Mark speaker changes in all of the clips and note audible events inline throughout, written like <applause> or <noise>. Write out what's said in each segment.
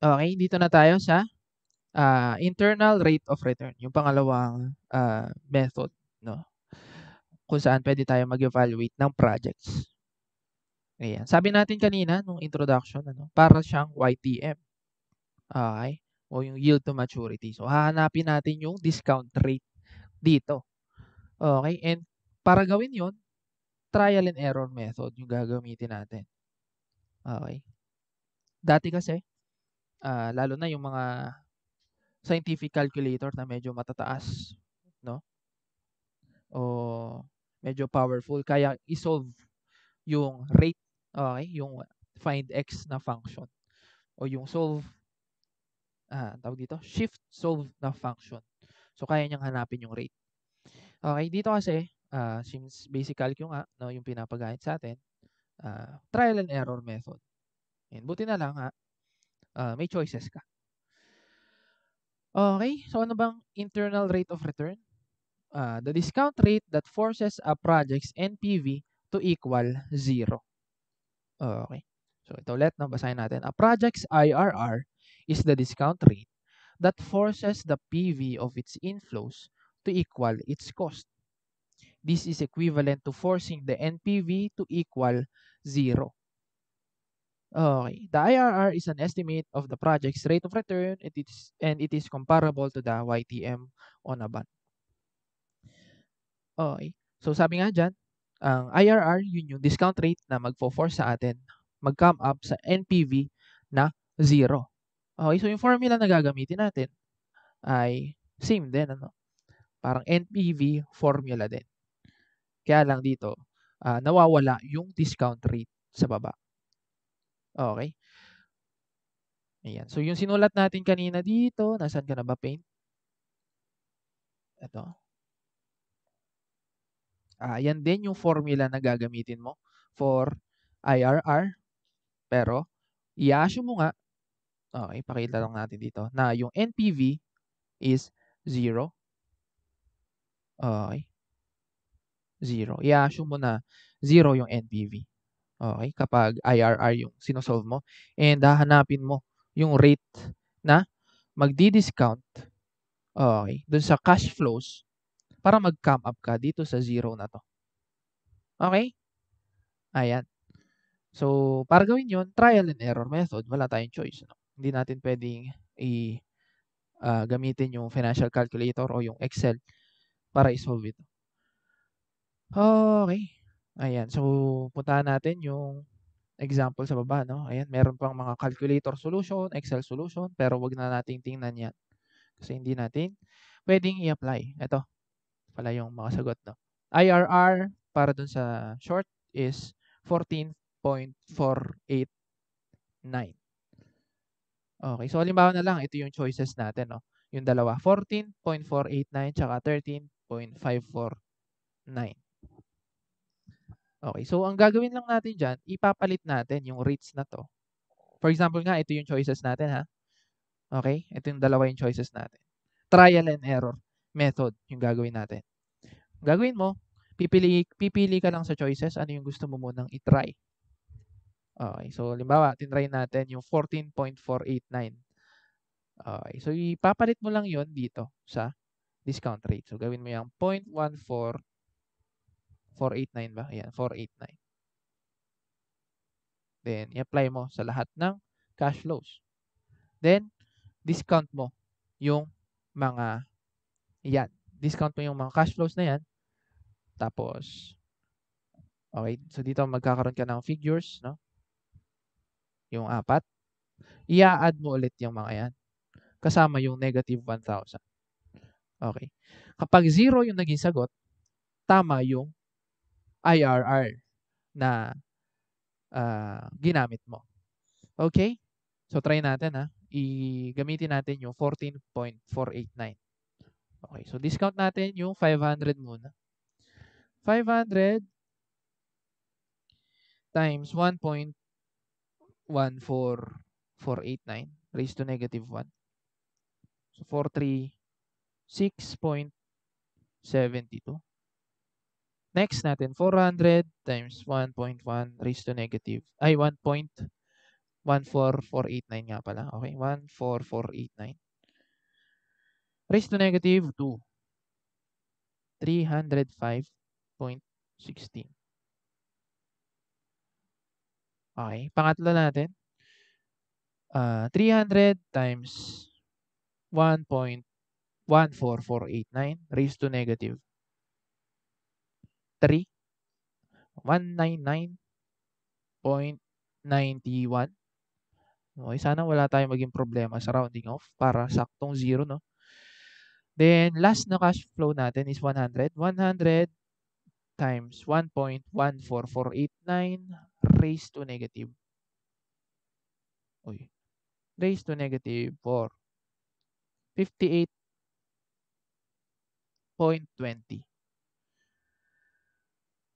Speaker 1: Okay, dito na tayo sa uh, internal rate of return, yung pangalawang uh, method, no? Kung saan pwede tayo mag-evaluate ng projects. Ayan. Sabi natin kanina nung introduction, ano, para siyang YTM. Okay? O yung yield to maturity. So, hahanapin natin yung discount rate dito. Okay? And para gawin yon trial and error method yung gagamitin natin. Okay? Dati kasi, uh, lalo na yung mga scientific calculator na medyo matataas, no? O medyo powerful, kaya isolve yung rate, okay, yung find x na function o yung solve ah, tawag dito, shift solve na function. So kaya niyang hanapin yung rate. Okay, dito kasi uh, since basic calc yung no, yung pinapagayad sa atin, uh, trial and error method. And buti na lang ha, uh, may choices ka. Okay, so ano bang internal rate of return? Uh, the discount rate that forces a project's NPV to equal zero. Okay, so ito ulit, no? basahin natin. A project's IRR is the discount rate that forces the PV of its inflows to equal its cost. This is equivalent to forcing the NPV to equal zero. Okay. The IRR is an estimate of the project's rate of return and it is, and it is comparable to the YTM on a bond. Okay. So sabi nga dyan, ang IRR, yun yung discount rate na magpo-force sa atin mag-come up sa NPV na zero. Okay, so yung formula na gagamitin natin ay same din. Ano? Parang NPV formula din. Kaya lang dito, uh, nawawala yung discount rate sa baba. Okay. Ayan. So, yung sinulat natin kanina dito, nasan ka na ba, paint? Ito. Ah, yan din yung formula na gagamitin mo for IRR. Pero, i-assume mo nga, okay, pakita lang natin dito, na yung NPV is 0. Okay. 0. I-assume mo na 0 yung NPV. Okay? Kapag IRR yung sinosolve mo. And hahanapin mo yung rate na magdi-discount okay, dun sa cash flows para mag-come up ka dito sa zero na to. Okay? Ayan. So, para gawin yon trial and error method, wala tayong choice. No? Hindi natin pwedeng i- uh, gamitin yung financial calculator o yung Excel para isolve ito. Okay. Ayan, so puntahan natin yung example sa baba, no? Ayan, meron pang mga calculator solution, Excel solution, pero wag na nating tingnan yan. Kasi hindi natin pwedeng i-apply. Ito pala yung mga sagot, no? IRR para dun sa short is 14.489. Okay, so halimbawa na lang, ito yung choices natin, no? Yung dalawa, 14.489 tsaka 13.549. Okay, so ang gagawin lang natin dyan, ipapalit natin yung rates na to. For example nga, ito yung choices natin ha. Okay, ito yung dalawa yung choices natin. Trial and error method yung gagawin natin. gagawin mo, pipili, pipili ka lang sa choices, ano yung gusto mo munang itry. Okay, so limbawa, tinry natin yung 14.489. Okay, so ipapalit mo lang yon dito sa discount rate. So gawin mo yung 0.14 489 ba? Ayan, 489. Then, i-apply mo sa lahat ng cash flows. Then, discount mo yung mga, yan, discount mo yung mga cash flows na yan. Tapos, okay, so dito magkakaroon ka ng figures, no? Yung apat. Ia-add mo ulit yung mga yan. Kasama yung negative 1,000. Okay. Kapag zero yung naging sagot, tama yung IRR na uh, ginamit mo. Okay? So try natin ha. I-gamitin natin yung 14.489. Okay, so discount natin yung 500 muna. 500 times 1.14489 raised to negative 1. So 436.72. Next natin, 400 times 1.1 raised to negative. Ay, 1.14489 nga pala. Okay, 14489. Raised to negative 2. 305.16. Okay, pangatlo natin. Uh, ah, 300 times 1.14489 raised to negative 3 199.91 Okay, sana wala tayong maging problema sa rounding off para saktong zero, no? Then, last na cash flow natin is 100. 100 times 1.14489 raised to negative. Uy. Raised to negative 4. 58.20.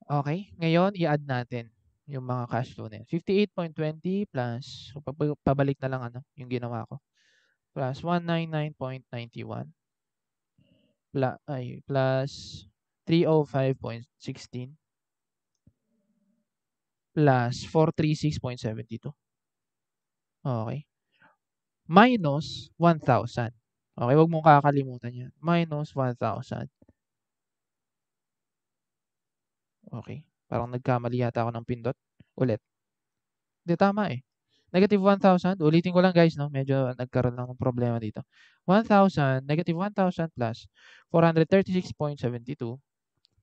Speaker 1: Okay, ngayon i-add natin yung mga cash flow na yun. 58.20 plus, so pabalik na lang ano, yung ginawa ko. Plus 199.91 plus, ay, plus 305.16 plus 436.72. Okay. Minus 1,000. Okay, wag mong kakalimutan yan. Minus 1,000 Okay. Parang nagkamali yata ako ng pindot. Ulit. Hindi, tama eh. Negative 1,000. Ulitin ko lang guys, no? Medyo nagkaroon lang ng problema dito. 1,000, negative 1,000 plus 436.72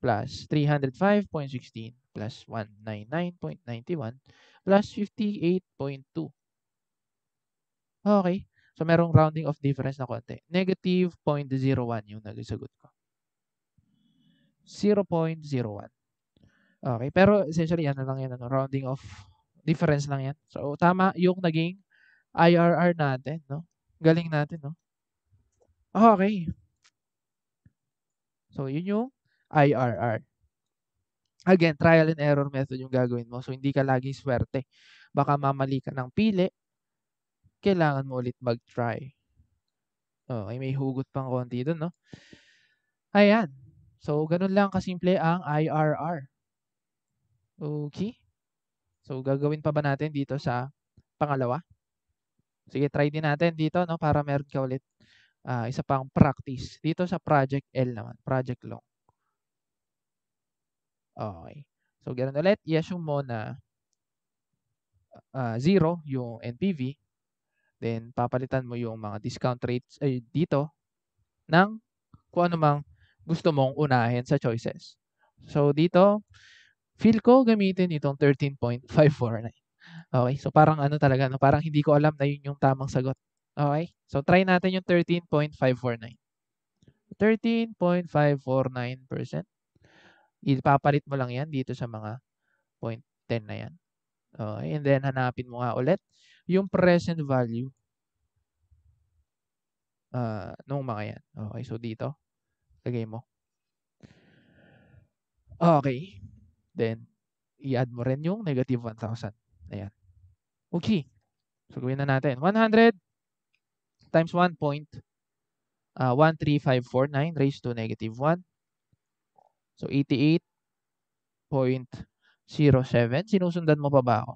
Speaker 1: plus 305.16 plus 199.91 plus 58.2. Okay. So, merong rounding of difference na konti. Negative 0.01 yung nagsagot ko. 0.01. Okay, pero essentially ano lang yan, ano, rounding off difference lang yan. So tama yung naging IRR natin, no? Galing natin, no? Okay. So yun yung IRR. Again, trial and error method yung gagawin mo. So hindi ka laging swerte. Baka mamali ka ng pili. Kailangan mo ulit mag-try. Okay, may hugot pang konti dun, no? Ayan. So, ganun lang kasimple ang IRR. Okay. So, gagawin pa ba natin dito sa pangalawa? Sige, try din natin dito no, para meron ka ulit uh, isa pang practice. Dito sa Project L naman, Project Long. Okay. So, ganun ulit. I-assume mo na uh, ah, zero yung NPV. Then, papalitan mo yung mga discount rates ay, dito ng kung ano mang gusto mong unahin sa choices. So, dito, feel ko gamitin itong 13.549. Okay, so parang ano talaga, no? parang hindi ko alam na yun yung tamang sagot. Okay, so try natin yung 13.549. 13.549%. Ipapalit mo lang yan dito sa mga 0.10 na yan. Okay, and then hanapin mo nga ulit yung present value uh, nung mga yan. Okay, so dito, lagay mo. Okay, Then, i-add mo rin yung negative 1,000. Ayan. Okay. So, gawin na natin. 100 times 1 point uh, ah, 13549 raised to negative 1. So, 88.07. Sinusundan mo pa ba ako?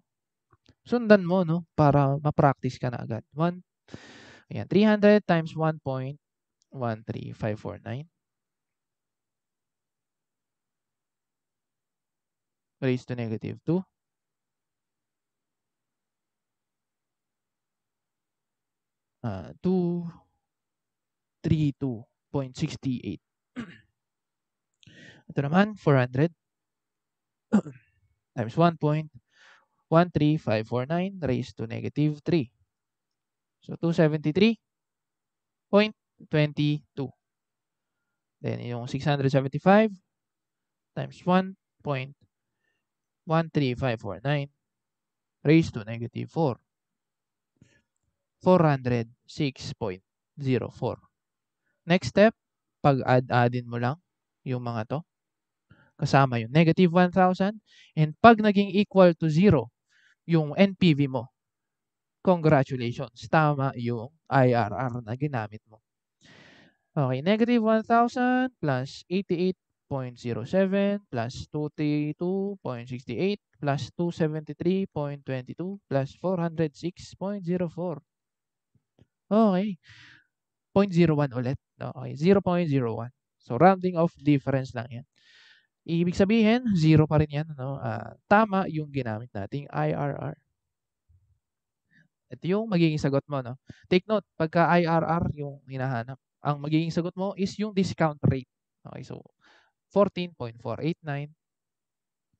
Speaker 1: Sundan mo, no? Para ma-practice ka na agad. 1, ayan, 300 times 1.13549 raised to negative 2. Uh, 232.68. Ito naman, 400 times 1.13549 raised to negative 3. So, 273.22. Then, yung 675 times 1.13549 13549 raised to negative 4. 406.04. Next step, pag-add-addin mo lang yung mga to. Kasama yung negative 1,000. And pag naging equal to 0, yung NPV mo, congratulations, tama yung IRR na ginamit mo. Okay, negative 1,000 plus 88 0.07 plus 232.68 plus 273.22 plus 406.04. Okay. 0.01 ulit. Okay. 0.01. So, rounding off difference lang yan. Ibig sabihin, zero pa rin yan. No? Uh, tama yung ginamit nating IRR. Ito yung magiging sagot mo. No? Take note, pagka IRR yung hinahanap, ang magiging sagot mo is yung discount rate. Okay, so 14.489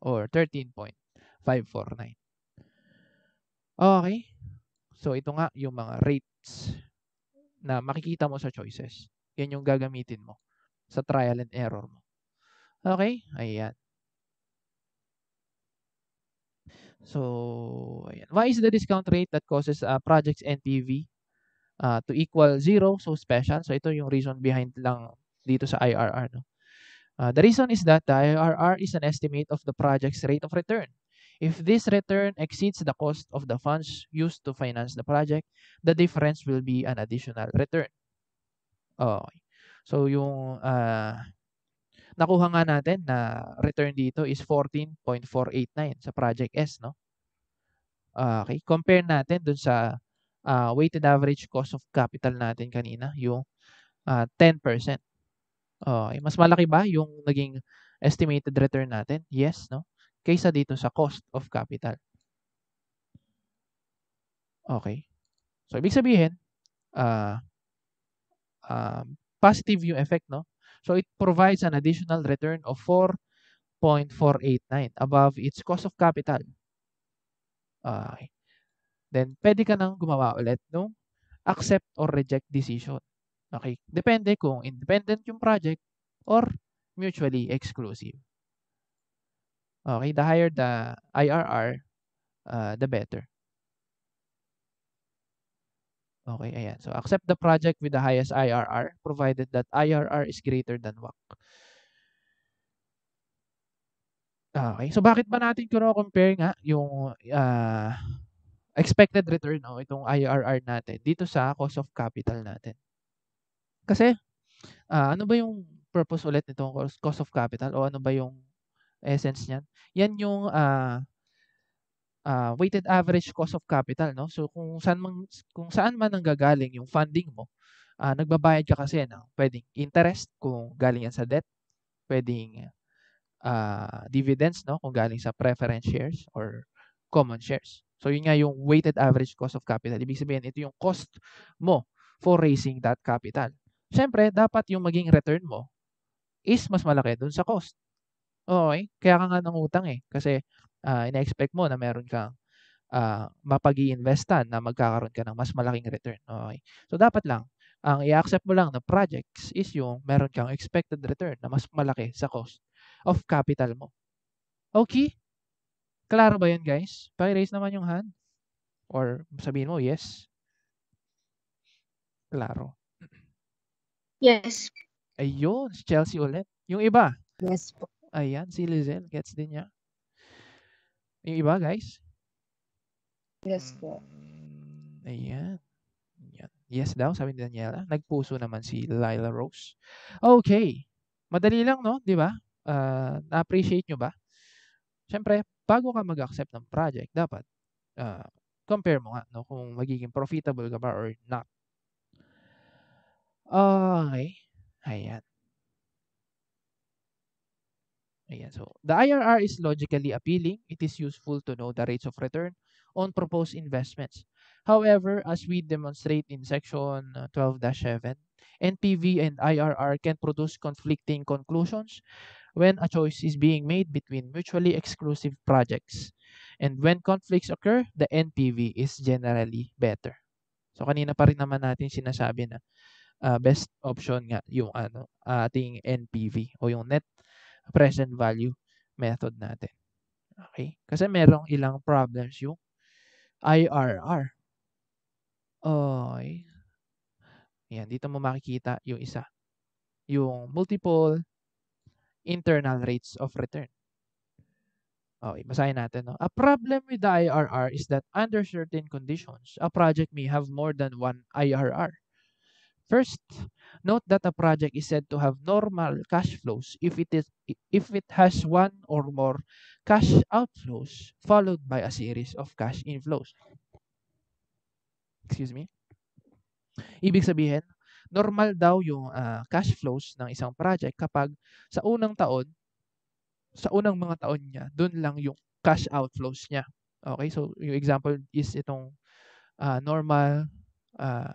Speaker 1: or 13.549. Okay. So, ito nga yung mga rates na makikita mo sa choices. Yan yung gagamitin mo sa trial and error mo. Okay? Ayan. So, ayan. Why is the discount rate that causes a uh, project's NPV uh, to equal zero so special? So, ito yung reason behind lang dito sa IRR. No? Uh, the reason is that the IRR is an estimate of the project's rate of return. If this return exceeds the cost of the funds used to finance the project, the difference will be an additional return. Okay. Oh, so yung uh, nakuha nga natin na return dito is 14.489 sa project S, no? Ah, okay, compare natin dun sa uh, weighted average cost of capital natin kanina, yung uh, ah, 10%. Uh, mas malaki ba yung naging estimated return natin? Yes, no? Kaysa dito sa cost of capital. Okay. So, ibig sabihin, uh, uh, positive yung effect, no? So, it provides an additional return of 4.489 above its cost of capital. Okay. Then, pwede ka nang gumawa ulit ng no? accept or reject decision. Okay? Depende kung independent yung project or mutually exclusive. Okay, the higher the IRR, uh, the better. Okay, ayan. So, accept the project with the highest IRR provided that IRR is greater than WACC. Okay, so bakit ba natin kino-compare nga yung uh, expected return o no, itong IRR natin dito sa cost of capital natin? Kasi, ah, ano ba yung purpose ulit nitong cost, of capital o ano ba yung essence niyan? Yan yung ah, ah, weighted average cost of capital, no? So, kung saan, man, kung saan man nanggagaling yung funding mo, ah, nagbabayad ka kasi ng pwedeng interest kung galing yan sa debt, pwedeng ah, dividends, no? Kung galing sa preference shares or common shares. So, yun nga yung weighted average cost of capital. Ibig sabihin, ito yung cost mo for raising that capital syempre, dapat yung maging return mo is mas malaki dun sa cost. Okay? Kaya ka nga nangutang eh. Kasi uh, ina-expect mo na meron kang uh, ah, mapag investan na magkakaroon ka ng mas malaking return. Okay? So, dapat lang, ang i-accept mo lang na projects is yung meron kang expected return na mas malaki sa cost of capital mo. Okay? Klaro ba yun, guys? Pag-raise naman yung hand. Or sabihin mo, yes. Klaro. Yes. Ayun, Chelsea ulit. Yung iba? Yes po. Ayan, si Lizel. Gets din niya. Yung iba, guys? Yes po. Ayan. Ayan. Yes daw, sabi ni Daniela. Nagpuso naman si Lila Rose. Okay. Madali lang, no? Di ba? Uh, na-appreciate nyo ba? Siyempre, bago ka mag-accept ng project, dapat uh, compare mo nga no, kung magiging profitable ka ba or not Okay. Ayan. Ayan. So, the IRR is logically appealing. It is useful to know the rates of return on proposed investments. However, as we demonstrate in section 12-7, uh, NPV and IRR can produce conflicting conclusions when a choice is being made between mutually exclusive projects. And when conflicts occur, the NPV is generally better. So kanina pa rin naman natin sinasabi na uh, best option nga yung ano ating NPV o yung net present value method natin. Okay? Kasi merong ilang problems yung IRR. Okay. Yan, dito mo makikita yung isa. Yung multiple internal rates of return. Okay, basahin natin. No? A problem with the IRR is that under certain conditions, a project may have more than one IRR. First, note that a project is said to have normal cash flows if it is if it has one or more cash outflows followed by a series of cash inflows. Excuse me. Ibig sabihin, normal daw yung uh, cash flows ng isang project kapag sa unang taon, sa unang mga taon niya, doon lang yung cash outflows niya. Okay, so yung example is itong uh, normal uh,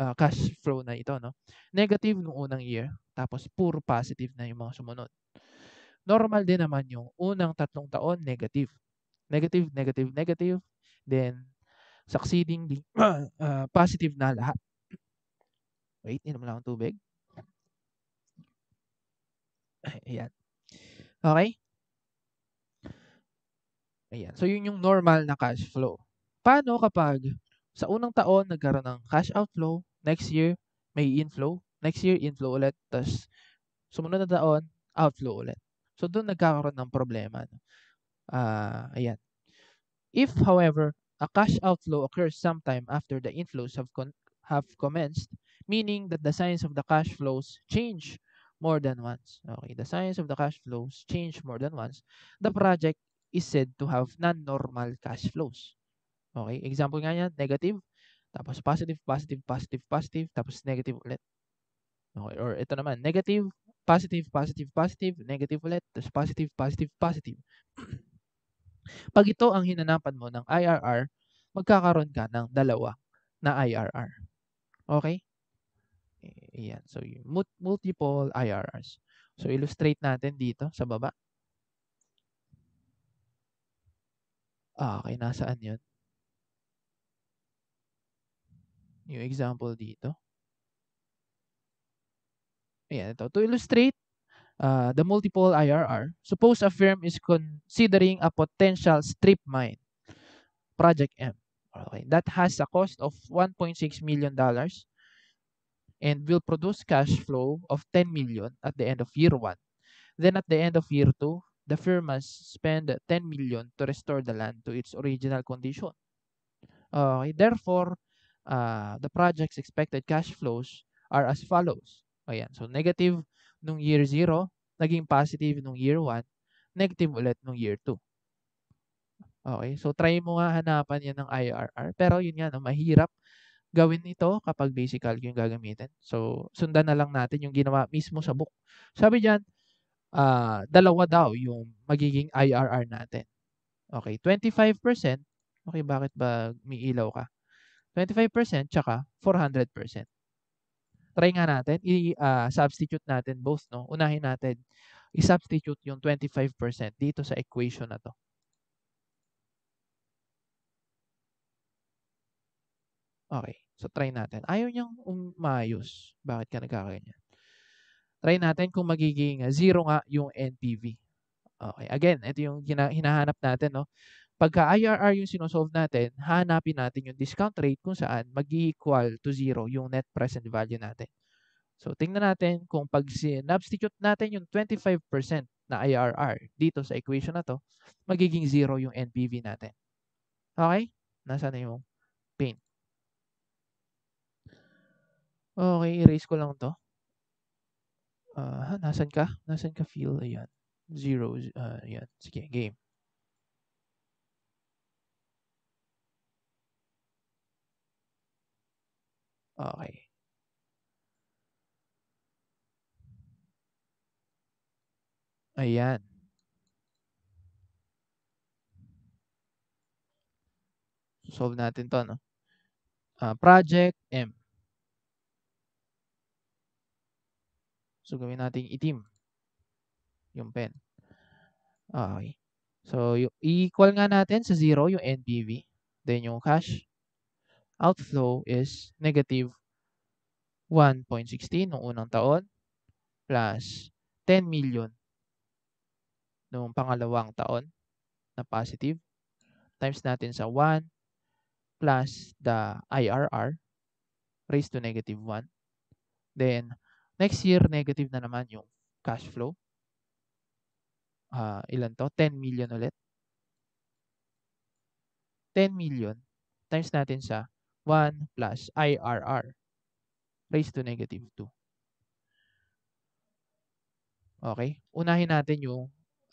Speaker 1: uh, cash flow na ito. No? Negative noong unang year, tapos puro positive na yung mga sumunod. Normal din naman yung unang tatlong taon, negative. Negative, negative, negative. Then, succeeding, uh, <clears throat> positive na lahat. Wait, inom lang ang tubig. <laughs> Ayan. Okay? Ayan. So, yun yung normal na cash flow. Paano kapag sa unang taon, nagkaroon ng cash outflow. Next year, may inflow. Next year, inflow ulit. Tapos, sumunod na taon, outflow ulit. So, doon nagkakaroon ng problema. Uh, ayan. If, however, a cash outflow occurs sometime after the inflows have, con- have commenced, meaning that the signs of the cash flows change more than once. Okay, the signs of the cash flows change more than once. The project is said to have non-normal cash flows. Okay, example nga niya, negative, tapos positive, positive, positive, positive, tapos negative ulit. Okay, or ito naman, negative, positive, positive, positive, negative ulit, tapos positive, positive, positive. <clears throat> Pag ito ang hinanapan mo ng IRR, magkakaroon ka ng dalawa na IRR. Okay? Ayan. So, multiple IRRs. So, illustrate natin dito sa baba. Ah, okay. Nasaan yun? New example dito. Ayan, ito. To illustrate uh, the multiple IRR, suppose a firm is considering a potential strip mine, Project M, okay, that has a cost of $1.6 million and will produce cash flow of $10 million at the end of year 1. Then at the end of year 2, the firm must spend $10 million to restore the land to its original condition. Okay, therefore, uh, the project's expected cash flows are as follows. Ayan. So, negative nung year 0, naging positive nung year 1, negative ulit nung year 2. Okay? So, try mo nga hanapan yan ng IRR. Pero, yun nga, no, mahirap gawin ito kapag basic calc yung gagamitin. So, sundan na lang natin yung ginawa mismo sa book. Sabi dyan, uh, dalawa daw yung magiging IRR natin. Okay, 25%. Okay, bakit ba umiilaw ka? 25% tsaka 400%. Try nga natin, i-substitute ah, uh, natin both. No? Unahin natin, i-substitute yung 25% dito sa equation na to. Okay. So, try natin. Ayaw niyang umayos. Bakit ka nagkakaganyan? Try natin kung magiging 0 nga yung NPV. Okay. Again, ito yung hinahanap natin. No? Pagka IRR yung sinosolve natin, hanapin natin yung discount rate kung saan mag-equal to zero yung net present value natin. So, tingnan natin kung pag substitute natin yung 25% na IRR dito sa equation na to, magiging zero yung NPV natin. Okay? Nasaan na yung paint? Okay, erase ko lang to. Uh, nasaan ka? Nasaan ka feel? Ayan. Zero. Uh, ayan. Sige, game. Okay. Ayan. Solve natin to, no? Uh, project M. So, gawin natin itim. Yung pen. Okay. So, yung, equal nga natin sa 0, yung NPV. Then, yung cash outflow is negative 1.16 noong unang taon plus 10 million noong pangalawang taon na positive times natin sa 1 plus the IRR raised to negative 1. Then, next year, negative na naman yung cash flow. Uh, ilan to? 10 million ulit. 10 million times natin sa 1 plus IRR raised to negative 2. Okay? Unahin natin yung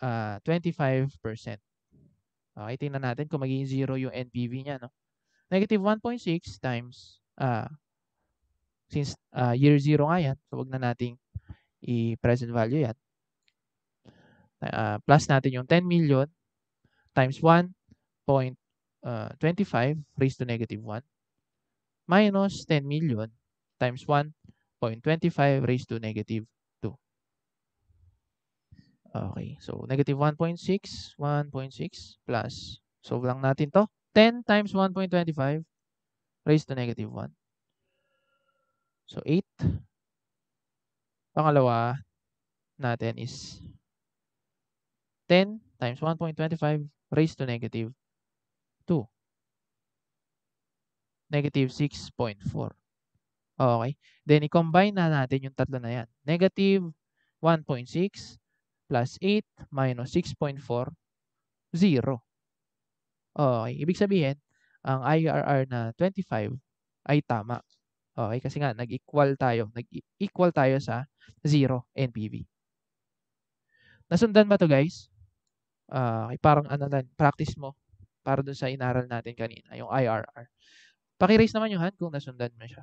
Speaker 1: uh, ah, 25%. Okay, tingnan natin kung magiging 0 yung NPV niya. No? Negative 1.6 times, uh, since uh, year 0 nga yan, so huwag na nating i-present value yan. Uh, plus natin yung 10 million times 1.25 raised to negative 1 minus 10 million times 1.25 raised to negative 2. Okay. So, negative 1.6, 1.6 plus. So, lang natin to. 10 times 1.25 raised to negative 1. So, 8. Pangalawa natin is 10 times 1.25 raised to negative 2 negative 6.4. Okay. Then, i-combine na natin yung tatlo na yan. Negative 1.6 plus 8 minus 6.4, 0. Okay. Ibig sabihin, ang IRR na 25 ay tama. Okay. Kasi nga, nag-equal tayo. Nag-equal tayo sa 0 NPV. Nasundan ba to guys? Uh, okay, parang ano lang, practice mo para dun sa inaral natin kanina, yung IRR. Paki-raise naman yung hand kung nasundan mo siya.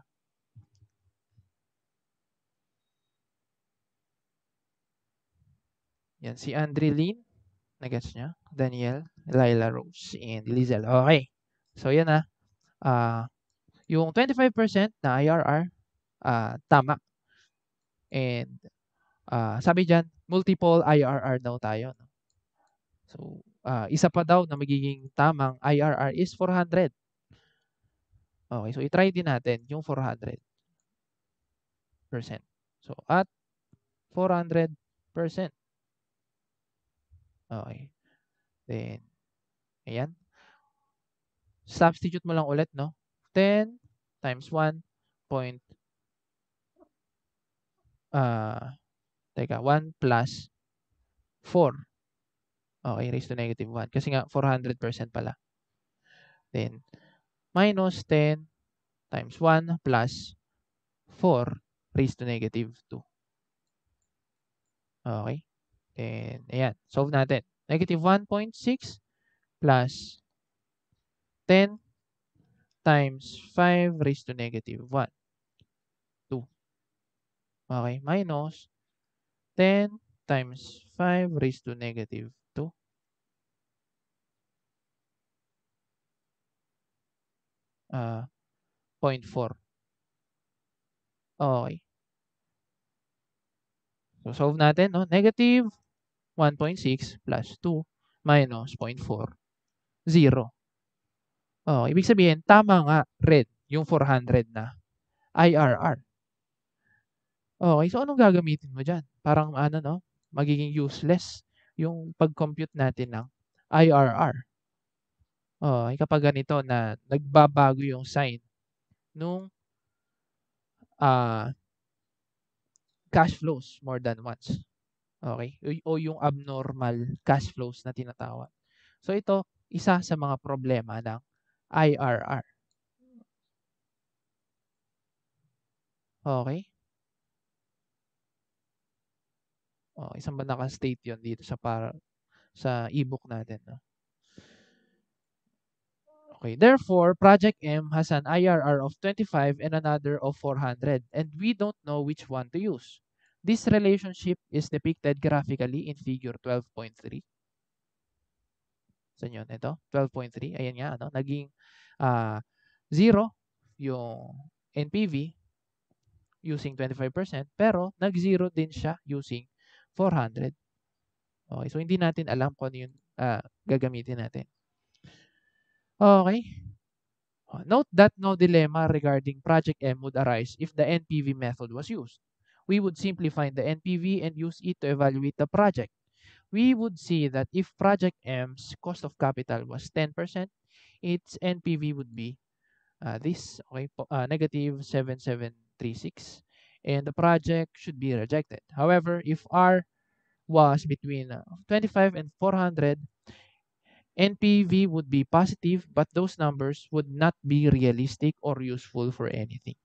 Speaker 1: Yan, si Andre Lynn. Nagets niya? Daniel, Lila Rose, and Lizel. Okay. So, yan ah. Uh, yung 25% na IRR, uh, ah, tama. And, uh, sabi dyan, multiple IRR daw tayo. So, uh, isa pa daw na magiging tamang IRR is 400. Okay, so i-try din natin yung 400%. So, at 400%. Okay. Then, ayan. Substitute mo lang ulit, no? 10 times 1 point, uh, teka, 1 plus 4. Okay, raise to negative 1. Kasi nga, 400% pala. Then, minus 10 times 1 plus 4 raised to negative 2. Okay. Then, ayan. Solve natin. Negative 1.6 plus 10 times 5 raised to negative 1. 2. Okay. Minus 10 times 5 raised to negative uh, ah, 0.4. Okay. So, solve natin, no? Negative 1.6 plus 2 minus 0.4. 0. Oh, ibig sabihin, tama nga, red, yung 400 na IRR. Okay, so anong gagamitin mo dyan? Parang ano, no? Magiging useless yung pag-compute natin ng IRR. Oo, oh, eh, kapag ganito na nagbabago yung sign nung ah, cash flows more than once. Okay? O, o yung abnormal cash flows na tinatawag. So ito, isa sa mga problema ng IRR. Okay? Oh, isang ba naka-state 'yon dito sa para sa ebook natin, no? Okay, therefore, Project M has an IRR of 25 and another of 400, and we don't know which one to use. This relationship is depicted graphically in figure 12.3. Saan yun? Ito, 12.3. Ayan nga, ano? naging uh, zero yung NPV using 25%, pero nag-zero din siya using 400. Okay, so hindi natin alam kung ano yung uh, ah, gagamitin natin. Okay. Oh, note that no dilemma regarding Project M would arise if the NPV method was used. We would simply find the NPV and use it to evaluate the project. We would see that if Project M's cost of capital was 10%, its NPV would be uh, this, okay, uh, negative 7736, and the project should be rejected. However, if R was between uh, 25 and 400, NPV would be positive, but those numbers would not be realistic or useful for anything.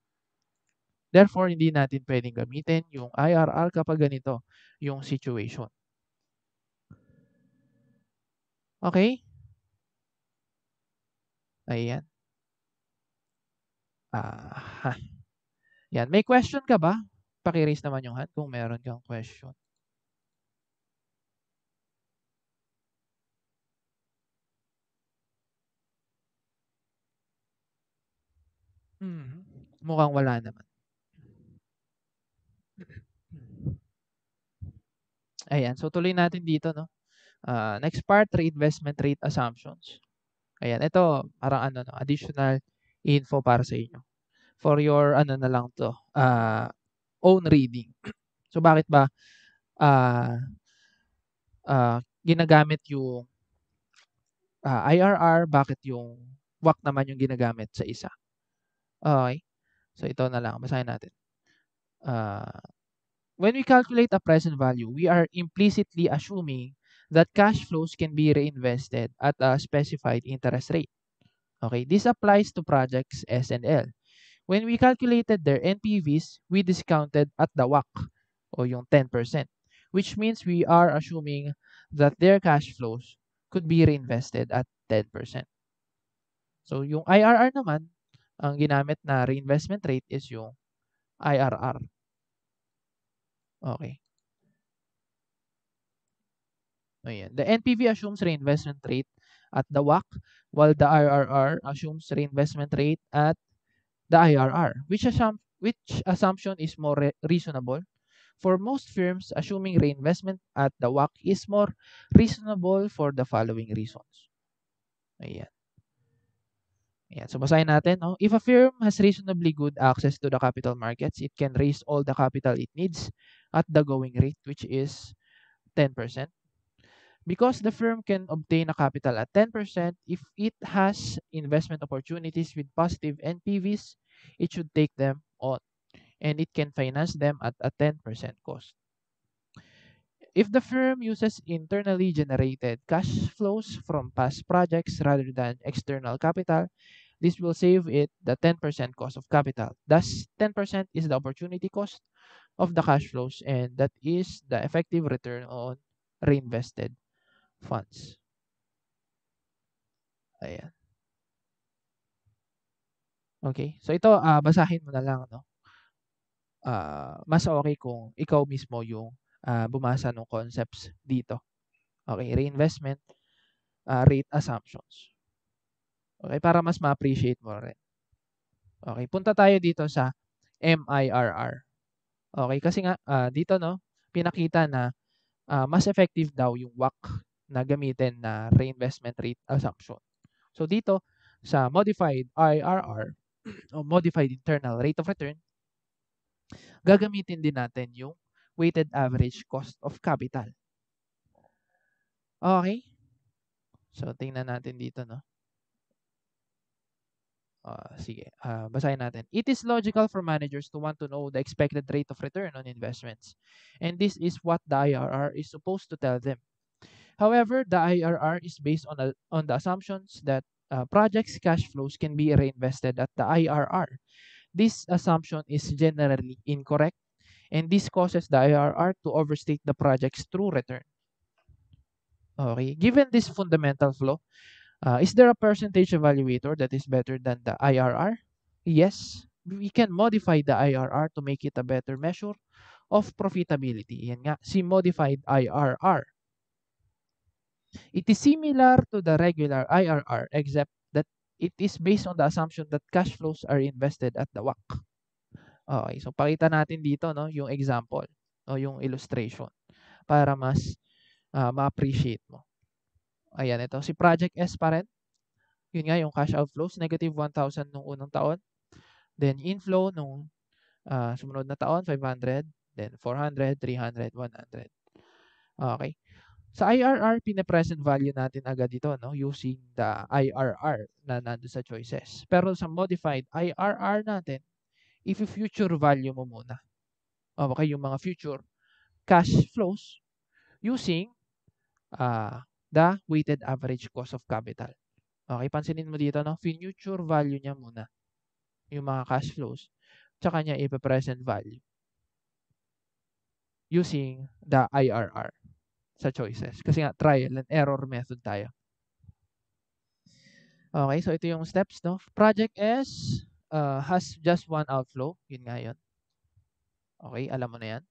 Speaker 1: Therefore, hindi natin pwedeng gamitin yung IRR kapag ganito yung situation. Okay? Ayan. Ah, Yan. May question ka ba? Pakiraise naman yung hand kung meron kang question. Mm. Mukhang wala naman. Ayan. So, tuloy natin dito, no? Uh, next part, reinvestment rate assumptions. Ayan. Ito, parang ano, no? additional info para sa inyo. For your, ano na lang to, uh, own reading. <clears throat> So, bakit ba uh, uh, ginagamit yung uh, IRR, bakit yung WACC naman yung ginagamit sa isa? Okay. So, ito na lang. Basahin natin. Uh, when we calculate a present value, we are implicitly assuming that cash flows can be reinvested at a specified interest rate. Okay, this applies to projects S and L. When we calculated their NPVs, we discounted at the WACC o yung 10%, which means we are assuming that their cash flows could be reinvested at 10%. So, yung IRR naman, ang ginamit na reinvestment rate is yung IRR. Okay. Ayan. The NPV assumes reinvestment rate at the WACC while the IRR assumes reinvestment rate at the IRR, which, assum which assumption is more re reasonable? For most firms, assuming reinvestment at the WACC is more reasonable for the following reasons. Ayan. Ayan, so basahin natin. No? If a firm has reasonably good access to the capital markets, it can raise all the capital it needs at the going rate, which is 10%. Because the firm can obtain a capital at 10%, if it has investment opportunities with positive NPVs, it should take them on. And it can finance them at a 10% cost. If the firm uses internally generated cash flows from past projects rather than external capital, This will save it the 10% cost of capital. Thus, 10% is the opportunity cost of the cash flows and that is the effective return on reinvested funds. Ayan. Okay. So ito, uh, basahin mo na lang. No? Uh, mas okay kung ikaw mismo yung uh, bumasa ng concepts dito. Okay. Reinvestment uh, rate assumptions. Okay? Para mas ma-appreciate mo rin. Okay, punta tayo dito sa MIRR. Okay, kasi nga uh, dito no, pinakita na uh, mas effective daw yung WACC na gamitin na reinvestment rate assumption. So dito sa modified IRR o modified internal rate of return, gagamitin din natin yung weighted average cost of capital. Okay? So tingnan natin dito no. Ah, sige, uh, basahin natin. It is logical for managers to want to know the expected rate of return on investments. And this is what the IRR is supposed to tell them. However, the IRR is based on, a, on the assumptions that uh, projects' cash flows can be reinvested at the IRR. This assumption is generally incorrect, and this causes the IRR to overstate the project's true return. Okay. Given this fundamental flaw, Uh, is there a percentage evaluator that is better than the IRR? Yes, we can modify the IRR to make it a better measure of profitability. Yan nga, si modified IRR. It is similar to the regular IRR except that it is based on the assumption that cash flows are invested at the WACC. Okay, so pakita natin dito no, yung example o no, yung illustration para mas uh, ma-appreciate mo. Ayan, ito. Si Project S pa rin. Yun nga, yung cash outflows, negative 1,000 nung unang taon. Then, inflow nung uh, sumunod na taon, 500. Then, 400, 300, 100. Okay. Sa IRR, pinapresent value natin agad dito, no? Using the IRR na nando sa choices. Pero sa modified IRR natin, if future value mo muna. Okay, yung mga future cash flows using uh, the weighted average cost of capital. Okay, pansinin mo dito, no? Future value niya muna. Yung mga cash flows. Tsaka niya ipa-present value. Using the IRR sa choices. Kasi nga, trial and error method tayo. Okay, so ito yung steps, no? Project S uh, has just one outflow. Yun nga yun. Okay, alam mo na yan.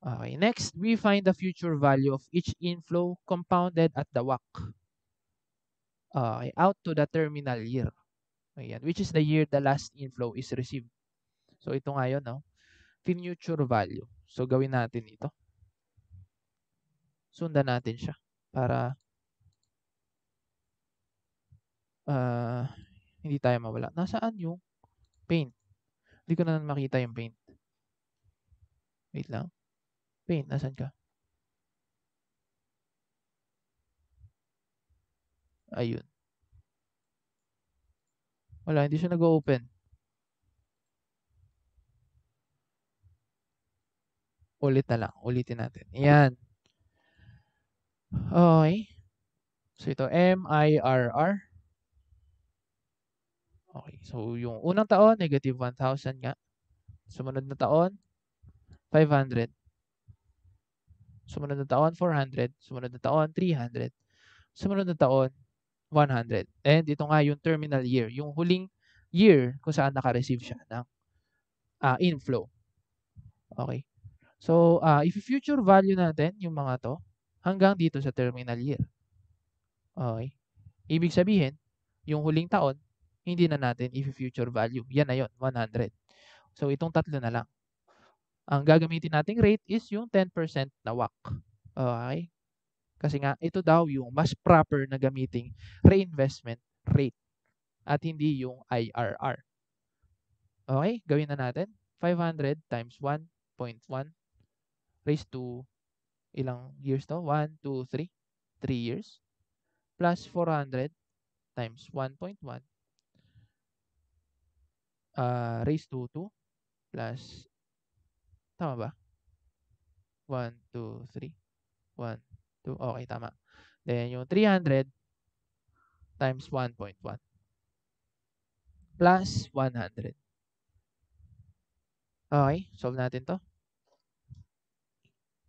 Speaker 1: Okay, next, we find the future value of each inflow compounded at the WAC. Okay, out to the terminal year. Ayan, which is the year the last inflow is received. So, ito nga yun, no? Future value. So, gawin natin ito. Sundan natin siya para uh, hindi tayo mawala. Nasaan yung paint? Hindi ko na makita yung paint. Wait lang. Pain, nasan ka? Ayun. Wala, hindi siya nag-open. Ulit na lang. Ulitin natin. Ayan. Okay. So, ito, M-I-R-R. Okay. So, yung unang taon, negative 1,000 nga. Sumunod na taon, 500 sumunod na taon 400, sumunod na taon 300, sumunod na taon 100. And ito nga yung terminal year, yung huling year kung saan naka-receive siya ng uh, inflow. Okay. So, uh, if future value natin yung mga to hanggang dito sa terminal year. Okay. Ibig sabihin, yung huling taon, hindi na natin if future value. Yan na yon 100. So, itong tatlo na lang ang gagamitin nating rate is yung 10% na WACC. Okay? Kasi nga, ito daw yung mas proper na gamiting reinvestment rate at hindi yung IRR. Okay? Gawin na natin. 500 times 1.1 raised to ilang years to? 1, 2, 3. 3 years. Plus 400 times 1.1 uh, raised to 2 plus Tama ba? 1, 2, 3. 1, 2. Okay, tama. Then, yung 300 times 1.1 plus 100. Okay, solve natin to.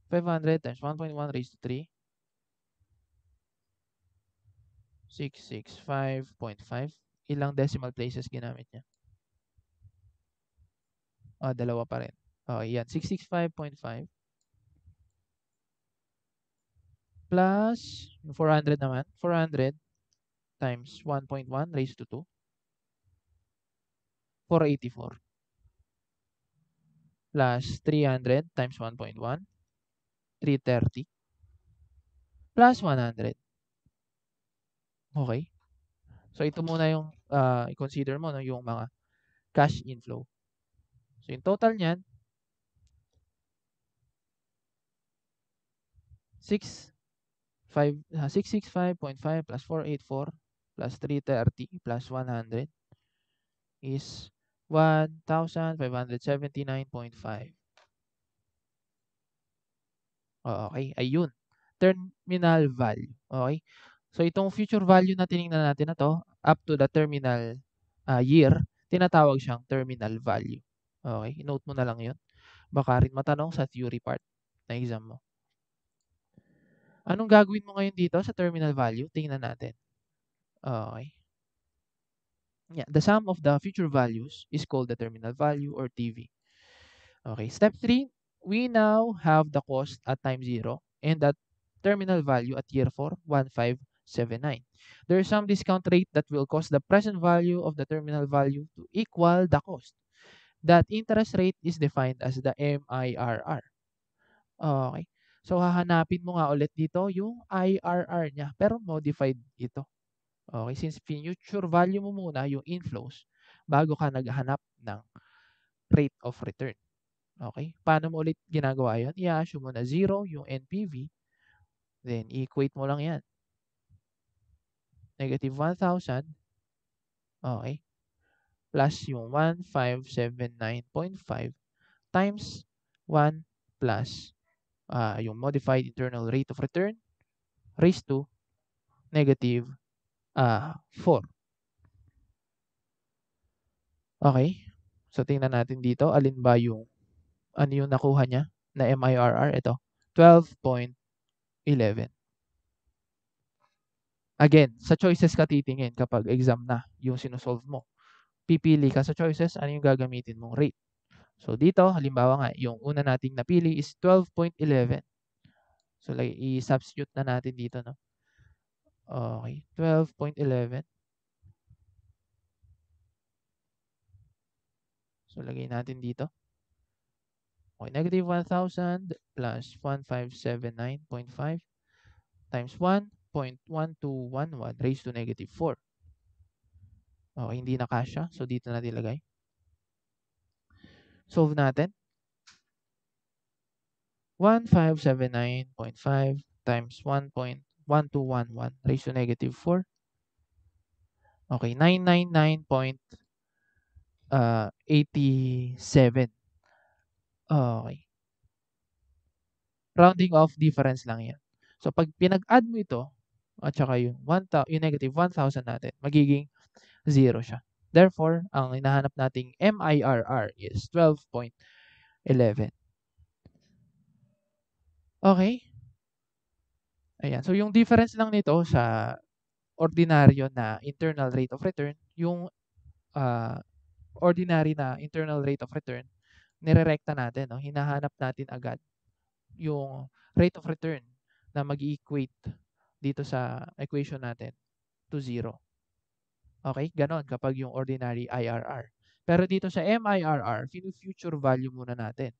Speaker 1: 500 times 1.1 raised to 3. 665.5. Ilang decimal places ginamit niya? Ah, dalawa pa rin. Oh, yan. 665.5 plus 400 naman. 400 times 1.1 raised to 2. 484 plus 300 times 1.1 330 plus 100 okay so ito muna yung uh, i-consider mo no, yung mga cash inflow so yung total niyan 6, 5, 665.5 plus 484 plus 330 plus 100 is 1,579.5. Okay, ayun. Terminal value. Okay? So, itong future value na tinignan natin na to, up to the terminal uh, year, tinatawag siyang terminal value. Okay, note mo na lang yun. Baka rin matanong sa theory part na exam mo. Anong gagawin mo ngayon dito sa terminal value? Tingnan natin. Okay. Yeah, the sum of the future values is called the terminal value or TV. Okay, step 3, we now have the cost at time 0 and that terminal value at year 4, 1579. There is some discount rate that will cause the present value of the terminal value to equal the cost. That interest rate is defined as the MIRR. Okay. So, hahanapin mo nga ulit dito yung IRR niya, pero modified ito. Okay, since future value mo muna yung inflows bago ka naghanap ng rate of return. Okay, paano mo ulit ginagawa yun? I-assume mo na zero yung NPV, then equate mo lang yan. Negative 1,000, okay, plus yung 1,579.5 times 1 plus uh, yung modified internal rate of return raised to negative uh, ah, 4. Okay. So, tingnan natin dito. Alin ba yung, ano yung nakuha niya na MIRR? Ito, 12.11. Again, sa choices ka titingin kapag exam na yung sinusolve mo. Pipili ka sa choices, ano yung gagamitin mong rate. So dito, halimbawa nga, yung una nating napili is 12.11. So like, i-substitute na natin dito, no? Okay, 12.11. So lagay natin dito. Okay, negative 1,000 plus 1579.5 times 1.1211 raised to negative 4. Okay, hindi na kasha. So, dito natin ilagay. Solve natin. 1579.5 times 1.1211 raised to negative 4. Okay, 999.87. Uh, okay. Rounding off difference lang yan. So, pag pinag-add mo ito, at saka yung, 1, yung negative 1,000 natin, magiging 0 siya. Therefore, ang hinahanap nating MIRR is 12.11. Okay? Ayan. So, yung difference lang nito sa ordinaryo na internal rate of return, yung uh, ordinary na internal rate of return, nirerekta natin. No? Hinahanap natin agad yung rate of return na mag-equate dito sa equation natin to zero. Okay? Ganon kapag yung ordinary IRR. Pero dito sa MIRR, future value muna natin.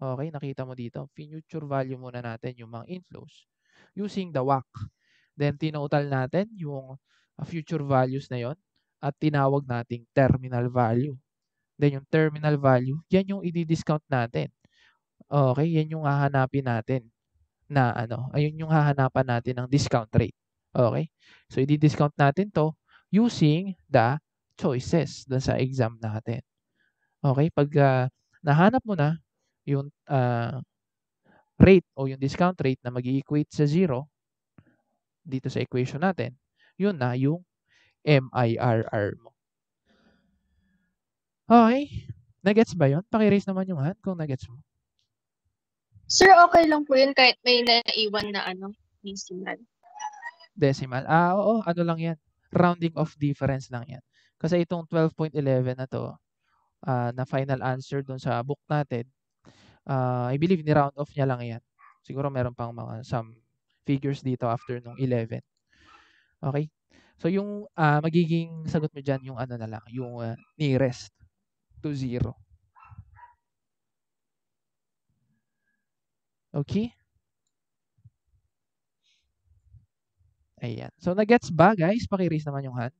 Speaker 1: Okay? Nakita mo dito. Future value muna natin yung mga inflows using the WACC. Then, tinotal natin yung ah, future values na yon at tinawag nating terminal value. Then, yung terminal value, yan yung i-discount natin. Okay? Yan yung hahanapin natin na ano, ayun yung hahanapan natin ng discount rate. Okay? So, i-discount natin to using the choices dun sa exam natin. Okay? Pag uh, nahanap mo na yung uh, rate o yung discount rate na mag equate sa zero dito sa equation natin, yun na yung MIRR mo. Okay. Nagets ba yun? Pakiraise naman yung hand kung nagets mo. Sir, okay lang po yun kahit may naiwan na ano, decimal. Decimal. Ah, oo. Ano lang yan? rounding of difference lang yan. Kasi itong 12.11 na to, uh, na final answer dun sa book natin, uh, I believe ni-round off niya lang yan. Siguro meron pang mga some figures dito after nung 11. Okay? So yung uh, magiging sagot mo diyan yung ano na lang, yung uh, nearest to zero. Okay? Ayan. So, nag-gets ba, guys? Pakiraise naman yung hand.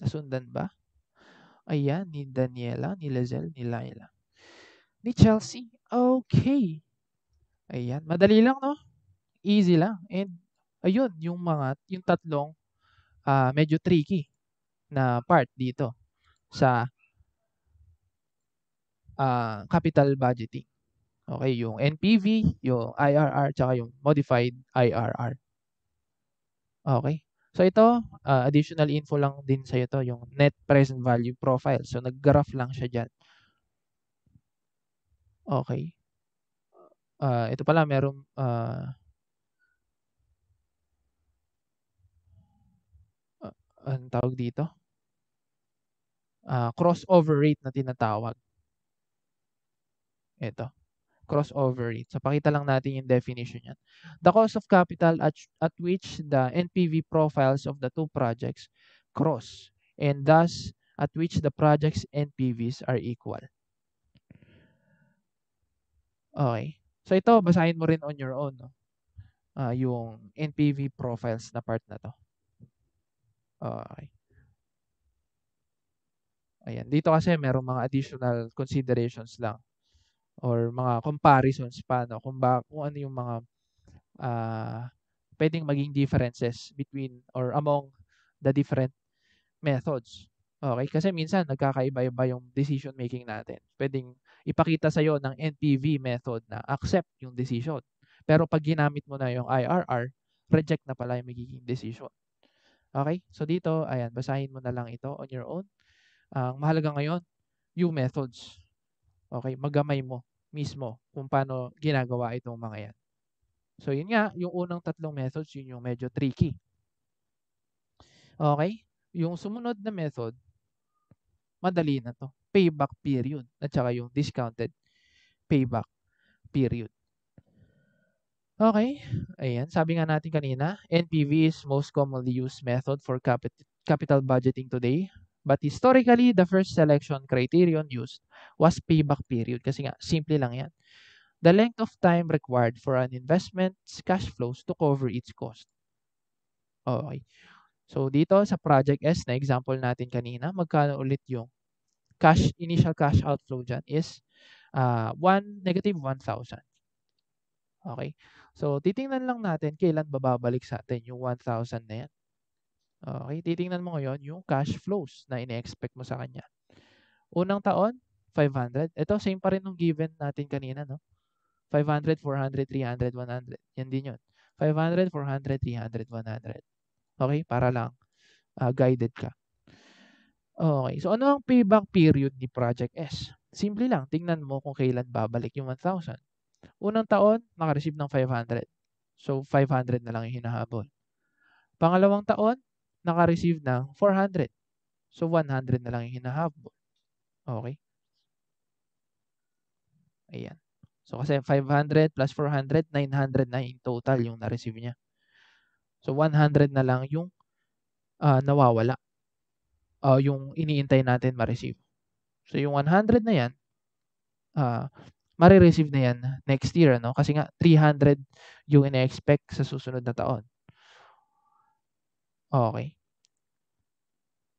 Speaker 1: Nasundan ba? Ayan, ni Daniela, ni Lazel, ni Laila. Ni Chelsea. Okay. Ayan. Madali lang, no? Easy lang. And, ayun, yung mga, yung tatlong uh, medyo tricky na part dito sa uh, capital budgeting. Okay, yung NPV, yung IRR, tsaka yung modified IRR. Okay. So ito, uh, additional info lang din sa ito, yung net present value profile. So nag-graph lang siya dyan. Okay. Uh, ito pala, merong... Uh, uh, anong tawag dito? Uh, crossover rate na tinatawag. Ito crossover rate. So pakita lang natin yung definition niyan. The cost of capital at, at which the NPV profiles of the two projects cross and thus at which the project's NPVs are equal. Okay. So ito, basahin mo rin on your own no? uh, yung NPV profiles na part na to. Okay. Ayan. Dito kasi merong mga additional considerations lang or mga comparisons pa no kung ba kung ano yung mga uh, pwedeng maging differences between or among the different methods. Okay? Kasi minsan nagkakaiba-iba yung decision making natin. Pwedeng ipakita sa iyo ng NPV method na accept yung decision. Pero pag ginamit mo na yung IRR, reject na pala yung magiging decision. Okay? So dito, ayan, basahin mo na lang ito on your own. Ang uh, mahalaga ngayon, you methods. Okay, magamay mo mismo kung paano ginagawa itong mga yan. So yun nga, yung unang tatlong methods, yun yung medyo tricky. Okay? Yung sumunod na method, madali na to. Payback period at saka yung discounted payback period. Okay, ayan. Sabi nga natin kanina, NPV is most commonly used method for capital budgeting today. But historically, the first selection criterion used was payback period kasi nga, simple lang yan. The length of time required for an investment's cash flows to cover its cost. Okay. So, dito sa Project S na example natin kanina, magkano ulit yung cash initial cash outflow dyan is uh, ah, 1, negative 1,000. Okay. So, titingnan lang natin kailan bababalik sa atin yung 1,000 na yan. Okay, titingnan mo ngayon yung cash flows na ini-expect mo sa kanya. Unang taon, 500. Ito, same pa rin nung given natin kanina, no? 500, 400, 300, 100. Yan din yun. 500, 400, 300, 100. Okay, para lang uh, guided ka. Okay, so ano ang payback period ni Project S? Simple lang, tingnan mo kung kailan babalik yung 1,000. Unang taon, nakareceive ng 500. So, 500 na lang yung hinahabol. Pangalawang taon, naka-receive ng 400. So, 100 na lang yung hinahabol. Okay? Ayan. So, kasi 500 plus 400, 900 na in total yung na-receive niya. So, 100 na lang yung uh, nawawala. Uh, yung iniintay natin ma-receive. So, yung 100 na yan, uh, ah, ma-receive na yan next year, ano? Kasi nga, 300 yung ina-expect sa susunod na taon. Okay.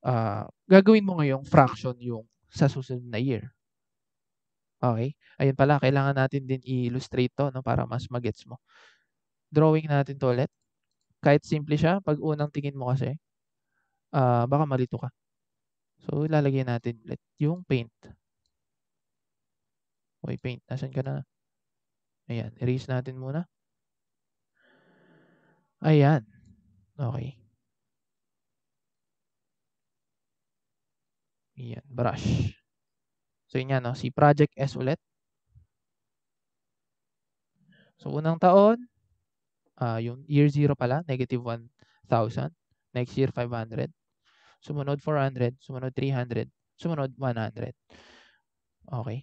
Speaker 1: Ah, gagawin mo ngayong fraction yung sa susunod na year. Okay. Ayun pala kailangan natin din i-illustrate 'to 'no, para mas ma mo. Drawing natin 'to ulit. Kahit simple siya 'pag unang tingin mo kasi, ah, baka malito ka. So, ilalagay natin ulit yung paint. Hoy paint, nasaan ka na? Ayan, erase natin muna. Ayan, Okay. Yan, brush. So, yun yan, no? si Project S ulit. So, unang taon, uh, yung year 0 pala, negative 1,000. Next year, 500. Sumunod, 400. Sumunod, 300. Sumunod, 100. Okay.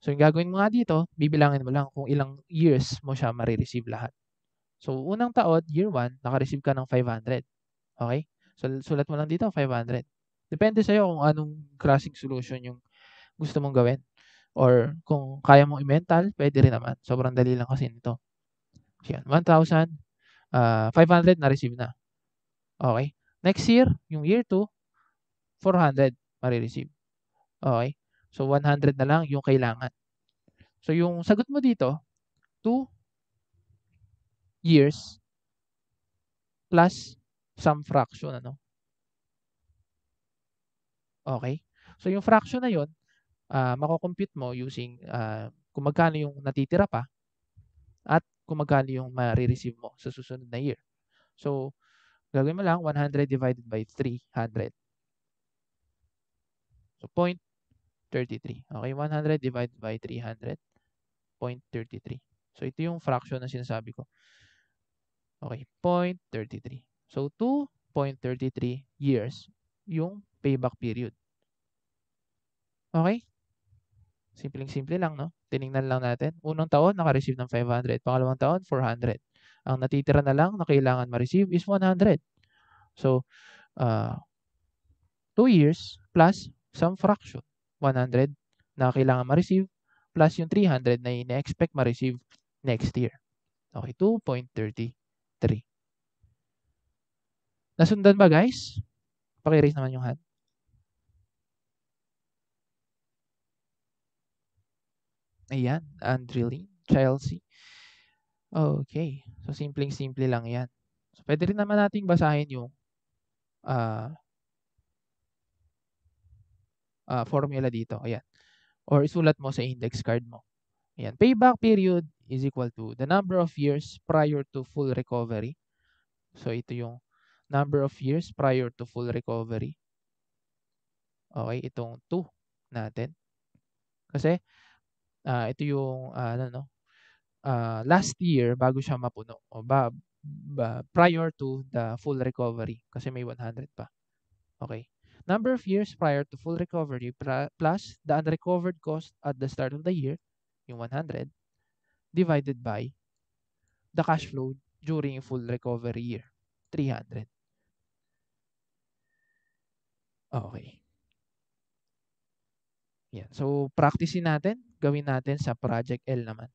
Speaker 1: So, yung gagawin mo nga dito, bibilangin mo lang kung ilang years mo siya marireceive lahat. So, unang taon, year 1, nakareceive ka ng 500. Okay? So, sulat mo lang dito, 500. Depende sa'yo kung anong klaseng solution yung gusto mong gawin. Or kung kaya mong i-mental, pwede rin naman. Sobrang dali lang kasi nito. yan. 1,000, uh, 500 na-receive na. Okay. Next year, yung year 2, 400 marireceive. Okay. So, 100 na lang yung kailangan. So, yung sagot mo dito, 2 years plus some fraction, ano? Okay? So yung fraction na yun, uh, makocompute mo using uh, kung magkano yung natitira pa at kung magkano yung ma-receive mo sa susunod na year. So, gagawin mo lang 100 divided by 300. So, 0.33. Okay, 100 divided by 300, 0.33. So, ito yung fraction na sinasabi ko. Okay, 0.33. So, 2.33 years yung payback period. Okay? Simpleng-simple lang, no? Tiningnan lang natin. Unang taon, naka-receive ng 500. Pangalawang taon, 400. Ang natitira na lang na kailangan ma-receive is 100. So, uh, ah, 2 years plus some fraction. 100 na kailangan ma-receive plus yung 300 na ina-expect ma-receive next year. Okay, 2.33. Nasundan ba guys? Pakiraise naman yung hand. Ayan, Andreline, Chelsea. Okay. So, simpleng-simple lang yan. So, pwede rin naman nating basahin yung uh, uh, formula dito. Ayan. Or isulat mo sa index card mo. Ayan. Payback period is equal to the number of years prior to full recovery. So, ito yung number of years prior to full recovery. Okay, itong 2 natin. Kasi, uh, ito yung uh, ano no uh, last year bago siya mapuno o ba, ba prior to the full recovery kasi may 100 pa okay number of years prior to full recovery plus the unrecovered cost at the start of the year yung 100 divided by the cash flow during full recovery year 300 okay yan. So, practicein natin. Gawin natin sa Project L naman.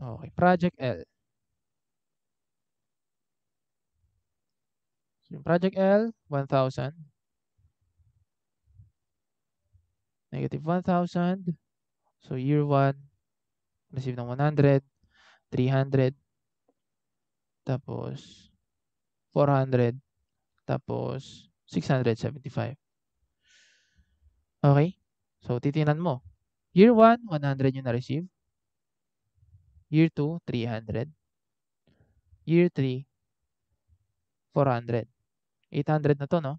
Speaker 1: Okay, Project L. So, Project L, 1,000. Negative 1,000. So, year 1, receive ng 100, 300, tapos, 400. Tapos, 675. Okay? So, titingnan mo. Year 1, 100 yung na-receive. Year 2, 300. Year 3, 400. 800 na to, no?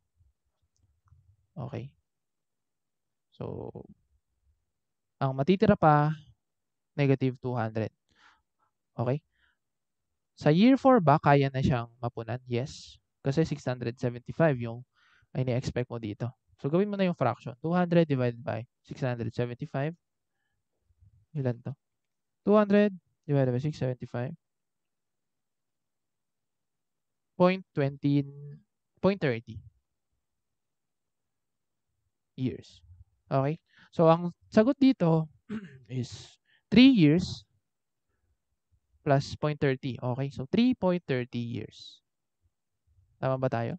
Speaker 1: Okay. So, ang matitira pa, negative 200. Okay? Sa year 4 ba, kaya na siyang mapunan? Yes. Kasi 675 yung ay ni-expect mo dito. So, gawin mo na yung fraction. 200 divided by 675. Ilan to? 200 divided by 675. 0.20, 0.30 years. Okay? So, ang sagot dito <clears throat> is 3 years plus 0.30. Okay, so 3.30 years. Tama ba tayo?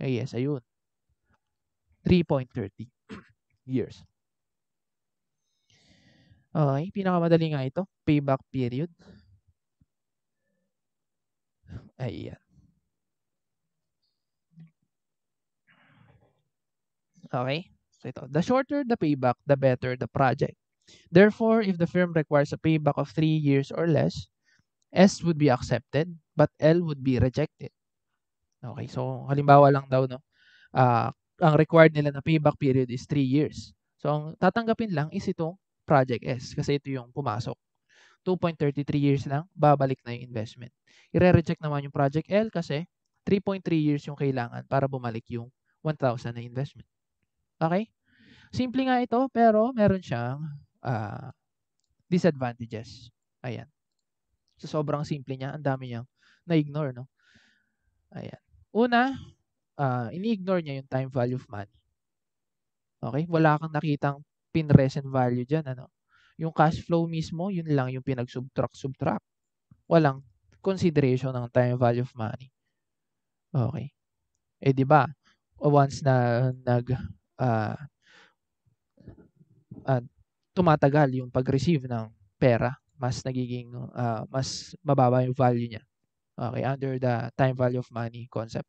Speaker 1: Eh, yes, ayun. 3.30 <clears throat> years. Okay, pinakamadali nga ito. Payback period. Ayan. Okay? So ito, the shorter the payback, the better the project. Therefore, if the firm requires a payback of 3 years or less, S would be accepted but L would be rejected. Okay, so halimbawa lang daw no. Uh, ang required nila na payback period is 3 years. So ang tatanggapin lang is itong Project S kasi ito yung pumasok. 2.33 years lang, babalik na yung investment. Ire-reject naman yung Project L kasi 3.3 years yung kailangan para bumalik yung 1,000 na investment. Okay? Simple nga ito pero meron siyang uh, disadvantages. Ayan. So, sobrang simple niya. Ang dami niyang na-ignore, no? Ayan. Una, uh, ini-ignore niya yung time value of money. Okay? Wala kang nakitang pin present value dyan, ano? Yung cash flow mismo, yun lang yung pinag-subtract-subtract. Walang consideration ng time value of money. Okay. Eh, di ba? Once na nag uh, uh, tumatagal yung pag-receive ng pera, mas nagiging uh, mas mababa yung value niya. Okay, under the time value of money concept.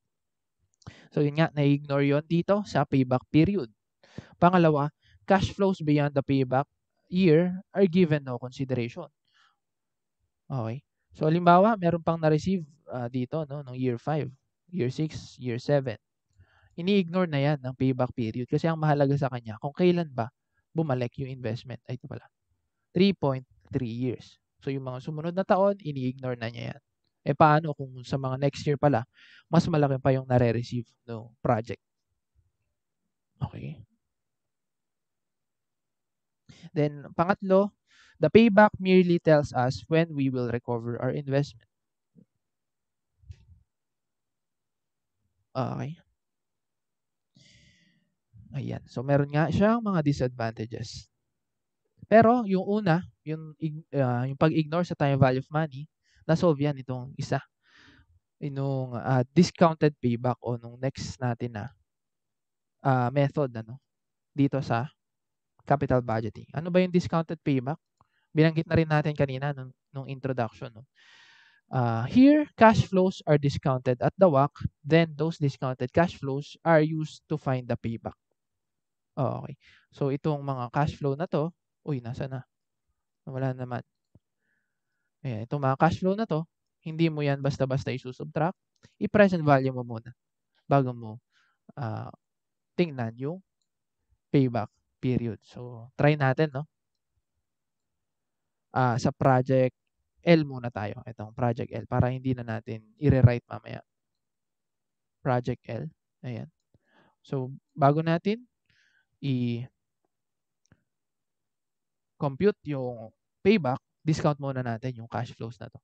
Speaker 1: So yun nga, na-ignore yon dito sa payback period. Pangalawa, cash flows beyond the payback year are given no consideration. Okay. So halimbawa, meron pang na-receive uh, dito no ng year 5, year 6, year 7. Ini-ignore na 'yan ng payback period kasi ang mahalaga sa kanya kung kailan ba bumalik yung investment. Ay, ito pala. 3.3 years. So, yung mga sumunod na taon, ini-ignore na niya yan. Eh, paano kung sa mga next year pala, mas malaki pa yung nare-receive ng project? Okay. Then, pangatlo, the payback merely tells us when we will recover our investment. Okay. Ayan. So, meron nga siyang mga disadvantages. Pero, yung una, yung, uh, yung pag-ignore sa time value of money, na-solve yan itong isa. Inong uh, discounted payback o nung next natin na uh, method ano, dito sa capital budgeting. Ano ba yung discounted payback? Binanggit na rin natin kanina nung, nung introduction. No? Uh, here, cash flows are discounted at the WACC. Then, those discounted cash flows are used to find the payback. Oh, okay. So itong mga cash flow na to, uy, nasa na? Wala naman. Ayan, itong mga cash flow na to, hindi mo yan basta-basta isusubtract. I-present mm. value mo muna bago mo uh, tingnan yung payback period. So, try natin, no? Uh, sa project L muna tayo. Itong project L para hindi na natin i-rewrite mamaya. Project L. Ayan. So, bago natin i-compute yung payback, discount muna natin yung cash flows na to.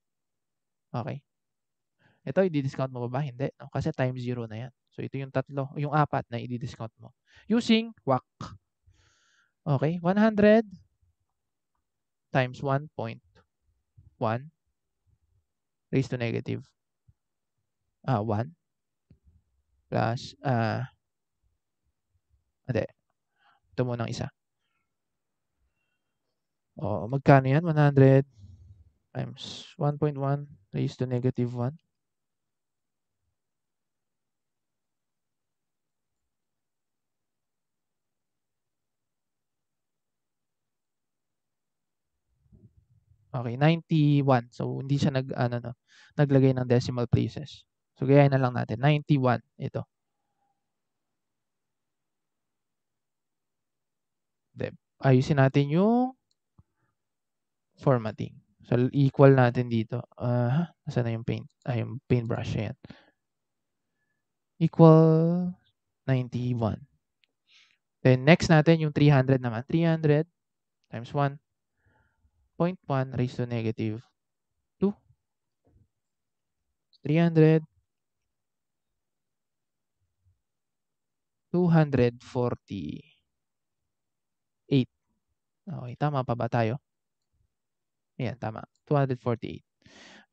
Speaker 1: Okay? Ito, i-discount mo ba ba? Hindi. No? Kasi time zero na yan. So, ito yung tatlo, yung apat na i-discount mo. Using WACC. Okay? 100 times 1.1 raised to negative uh, 1 plus uh, hindi, ito mo ng isa. O, magkano yan? 100 times 1.1 raised to negative 1. Okay, 91. So, hindi siya nag, ano, no, naglagay ng decimal places. So, gayahin na lang natin. 91. Ito. ayusin natin yung formatting. So, equal natin dito. Uh, nasaan na yung paint? Ah, yung paintbrush. Ayan. Equal 91. Then, next natin yung 300 naman. 300 times 1. 0.1 raised to negative 2. 300. 240. Okay, tama pa ba tayo? Ayan, tama. 248.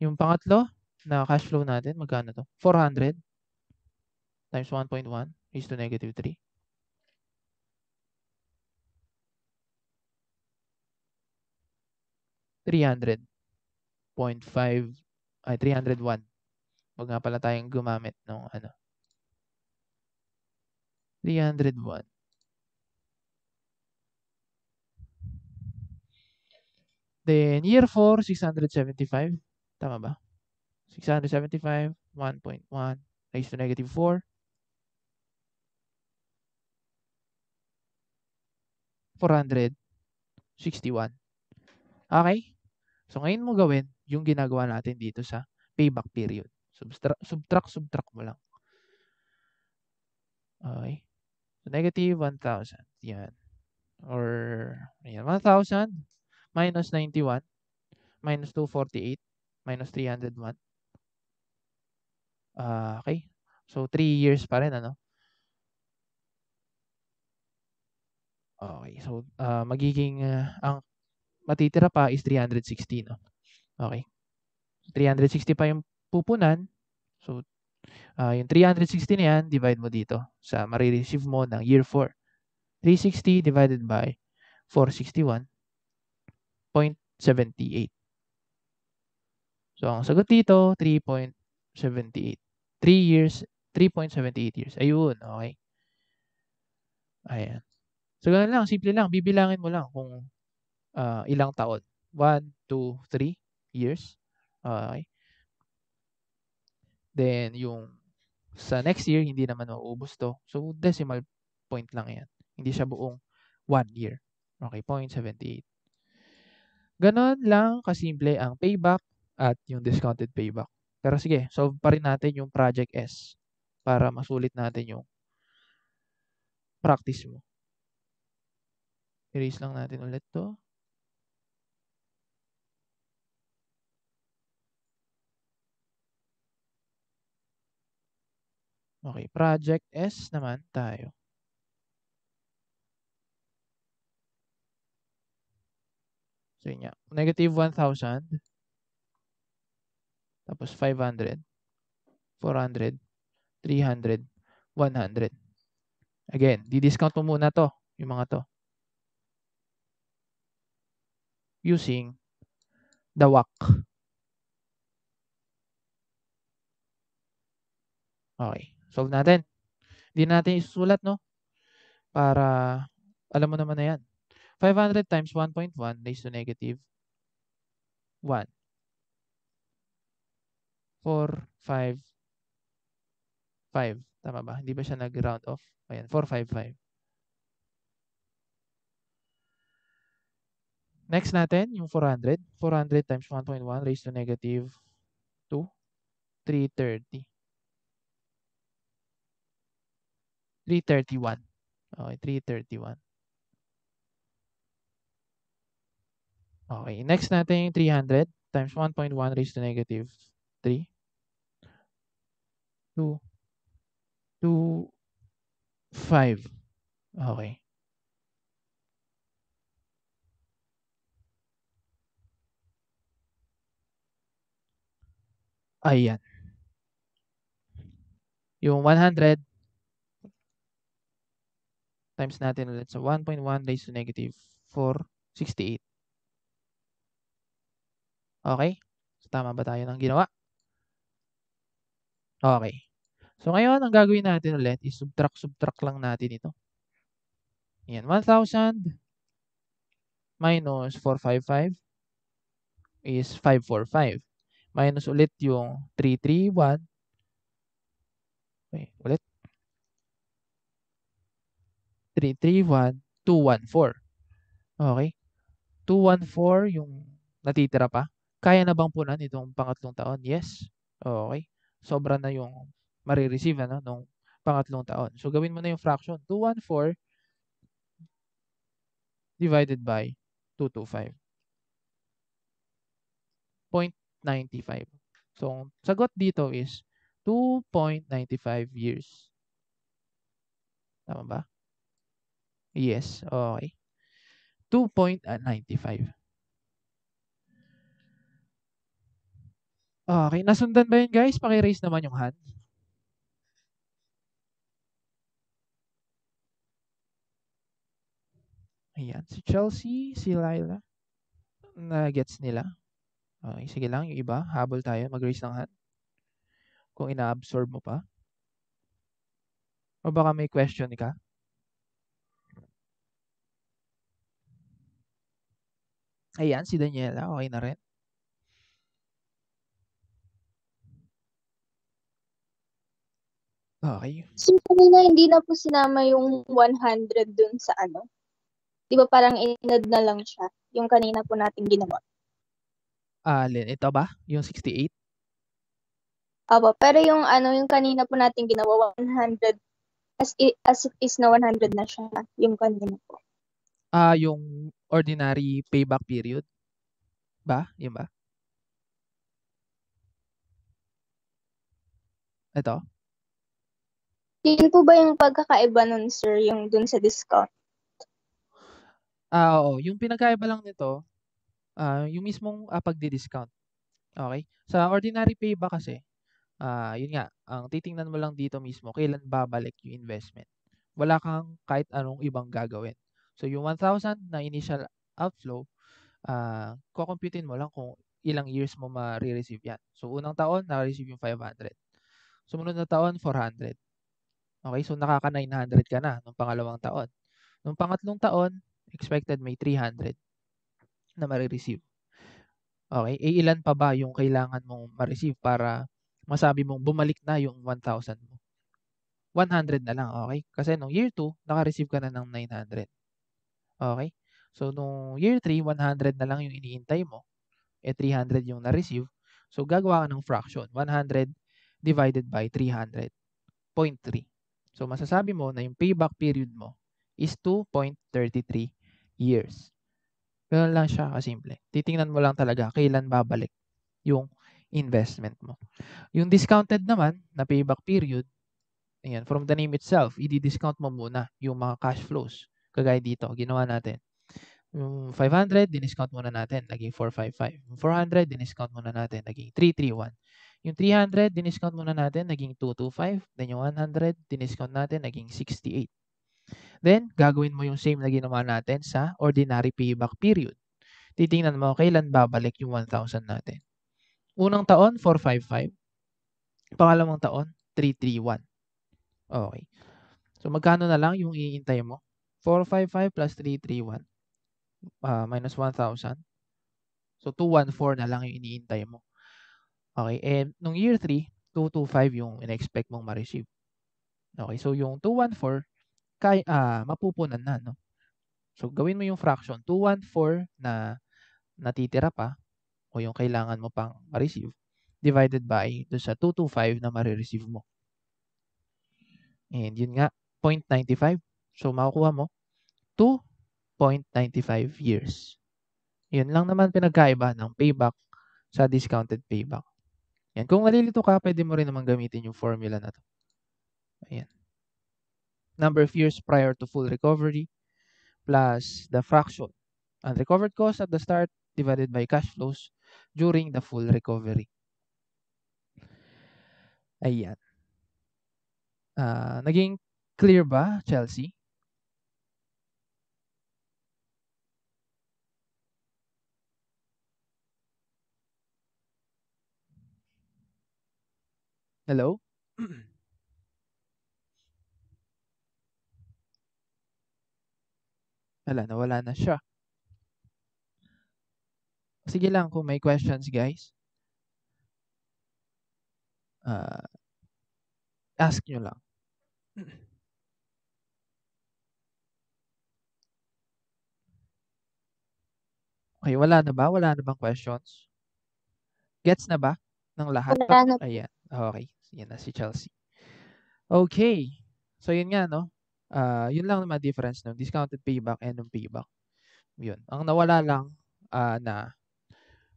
Speaker 1: Yung pangatlo na cash flow natin, magkano to? 400 times 1.1 is to negative 3. Three hundred point five ay 301. Huwag nga pala tayong gumamit ng ano. 301 Then, year 4, 675. Tama ba? 675, 1.1 raised to negative 4. Four hundred sixty-one. Okay? So, ngayon mo gawin yung ginagawa natin dito sa payback period. Subtract, subtract, subtract mo lang. Okay? So, negative 1,000. Yan. Or, yan, 1,000 minus 91, minus 248, minus 301. Uh, ah, okay. So, 3 years pa rin, ano? Okay. So, uh, magiging, uh, ang matitira pa is 360, no? Okay. 360 pa yung pupunan. So, uh, yung 360 na yan, divide mo dito sa marireceive mo ng year 4. 360 divided by 461 3.78. So, ang sagot dito, 3.78. 3 years, 3.78 years. Ayun, okay. Ayan. So, ganun lang, simple lang. Bibilangin mo lang kung uh, ilang taon. 1, 2, 3 years. Okay. Then, yung sa next year, hindi naman mauubos to. So, decimal point lang yan. Hindi siya buong 1 year. Okay, 0.78. Ganon lang kasimple ang payback at yung discounted payback. Pero sige, solve pa rin natin yung Project S para masulit natin yung practice mo. Erase lang natin ulit to. Okay, Project S naman tayo. So, yun nga. Negative 1,000. Tapos 500. 400. 300. 100. Again, di-discount mo muna to, yung mga to. Using the WAC. Okay. Solve natin. Hindi natin isusulat, no? Para alam mo naman na yan. 500 times 1.1 raised to negative 1. 4, 5, 5. Tama ba? Hindi ba siya nag-round off? Ayan, 4, 5, 5. Next natin, yung 400. 400 times 1.1 raised to negative 2. 330. 331. Okay, 331. Okay, next natin yung 300 times 1.1 raised to negative 3. 2, 2, 5. Okay. Ayan. Yung 100 times natin ulit sa 1.1 raised to negative 4, 68. Okay? So, tama ba tayo ng ginawa? Okay. So, ngayon, ang gagawin natin ulit is subtract-subtract lang natin ito. Ayan, 1,000 minus 455 is 545. Minus ulit yung 331. Okay, ulit. 331, 214. Okay. 214 yung natitira pa. Kaya na bang punan itong pangatlong taon? Yes. Okay. Sobra na yung marireceive ano, nung pangatlong taon. So, gawin mo na yung fraction. 214 divided by 225. 0.95. So, ang sagot dito is 2.95 years. Tama ba? Yes. Okay. 2.95. Okay, nasundan ba yun guys? Paki-raise naman yung hand. Ayan, si Chelsea, si Lila. Na-gets nila. Okay, sige lang, yung iba, habol tayo, mag-raise ng hand. Kung ina-absorb mo pa. O baka may question ka? Ayan, si Daniela, okay na rin. Okey. So, kanina hindi na po sinama yung 100 dun sa ano, 'di ba parang inadd na lang siya, yung kanina po nating ginawa? Alin, ito ba yung 68? Opo, pero yung ano, yung kanina po nating ginawa 100 as i- as it is na 100 na siya, yung kanina po. Ah, yung ordinary payback period? Ba? Yun ba? Ito? Yun po ba yung pagkakaiba nun, sir, yung dun sa discount? Ah, oo. Yung pinagkaiba lang nito, ah, yung mismong ah, pagdi-discount. Okay? Sa ordinary pay ba kasi, ah, yun nga, ang titingnan mo lang dito mismo, kailan babalik yung investment. Wala kang kahit anong ibang gagawin. So, yung 1,000 na initial outflow, ah, kukomputin mo lang kung ilang years mo ma-receive yan. So, unang taon, na-receive yung 500. Sumunod na taon, 400. Okay, so nakaka-900 ka na nung pangalawang taon. Nung pangatlong taon, expected may 300 na marireceive. Okay, e ilan pa ba yung kailangan mong ma-receive para masabi mong bumalik na yung 1,000 mo? 100 na lang, okay? Kasi nung year 2, naka-receive ka na ng 900. Okay? So, nung year 3, 100 na lang yung iniintay mo. Eh, e 300 yung na-receive. So, gagawa ka ng fraction. 100 divided by 300. 0.3. So masasabi mo na yung payback period mo is 2.33 years. Ganun lang siya kasimple. Titingnan mo lang talaga kailan babalik yung investment mo. Yung discounted naman na payback period, ayan, from the name itself, i-discount mo muna yung mga cash flows. Kagaya dito, ginawa natin. Yung 500, diniscount muna natin, naging 455. Yung 400, diniscount muna natin, naging 331. Yung 300, diniscount muna natin, naging 225. Then yung 100, diniscount natin, naging 68. Then, gagawin mo yung same na ginawa natin sa ordinary payback period. Titingnan mo kailan babalik yung 1,000 natin. Unang taon, 455. Pangalawang taon, 331. Okay. So, magkano na lang yung iintay mo? 455 plus 331 uh, ah, minus 1,000. So, 214 na lang yung iniintay mo. Okay, and nung year 3, 225 yung in-expect mong ma-receive. Okay, so yung 214, kay, ah, mapupunan na, no? So, gawin mo yung fraction 214 na natitira pa o yung kailangan mo pang ma-receive divided by do sa 225 na ma-receive mo. And yun nga, 0.95. So, makukuha mo 2.95 years. Yun lang naman pinagkaiba ng payback sa discounted payback. Yan. Kung nalilito ka, pwede mo rin naman gamitin yung formula na to. Ayan. Number of years prior to full recovery plus the fraction. Unrecovered cost at the start divided by cash flows during the full recovery. Ayan. Uh, naging clear ba, Chelsea? Hello? <clears throat> Wala, nawala na siya. Sige lang kung may questions, guys. Uh, ask nyo lang. <clears throat> Okay, wala na ba? Wala na bang questions? Gets na ba ng lahat? Wala na. Ayan, okay. Yan na si Chelsea. Okay. So, yun nga, no? Uh, yun lang naman difference ng no? discounted payback and ng payback. Yun. Ang nawala lang uh, na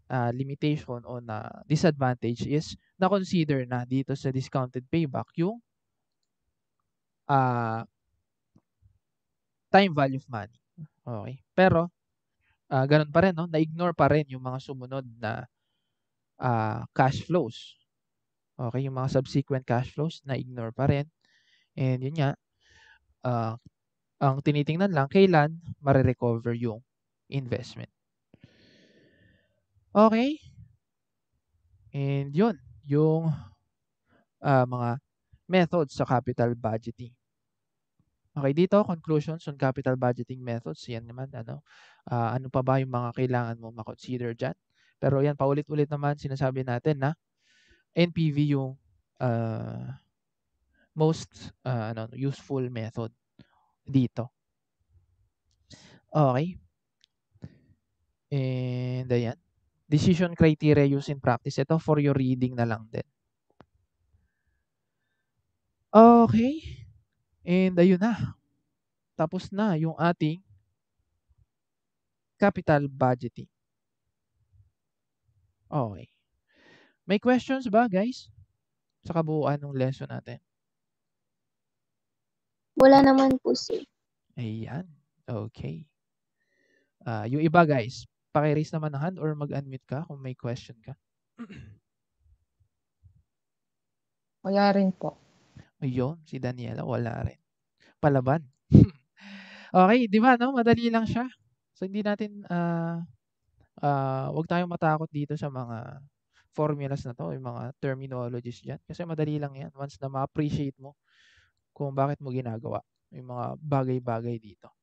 Speaker 1: uh, limitation o na disadvantage is na-consider na dito sa discounted payback yung uh, time value of money. Okay. Pero, uh, ganun pa rin, no? na-ignore pa rin yung mga sumunod na uh, cash flows. Okay, yung mga subsequent cash flows na ignore pa rin. And yun nga, uh, ang tinitingnan lang kailan mare-recover yung investment. Okay? And yun, yung uh, mga methods sa capital budgeting. Okay, dito conclusions on capital budgeting methods. Yan naman, ano, uh, ano pa ba yung mga kailangan mo makonsider dyan? Pero yan, paulit-ulit naman sinasabi natin na NPV yung uh, most uh, ano, useful method dito. Okay. And ayan. Decision criteria used in practice. Ito for your reading na lang din. Okay. And ayun na. Tapos na yung ating capital budgeting. Okay. May questions ba, guys? Sa kabuuan ng lesson natin. Wala naman po, sir. Ayan. Okay. Uh, yung iba, guys, paki-raise naman ng hand or mag-unmute ka kung may question ka. <clears throat> Wala rin po. Ayun, si Daniela, wala rin. Palaban. <laughs> okay, di ba, no? Madali lang siya. So, hindi natin, uh, ah, uh, ah, wag tayong matakot dito sa mga formulas na to, yung mga terminologies dyan. Kasi madali lang yan once na ma-appreciate mo kung bakit mo ginagawa yung mga bagay-bagay dito.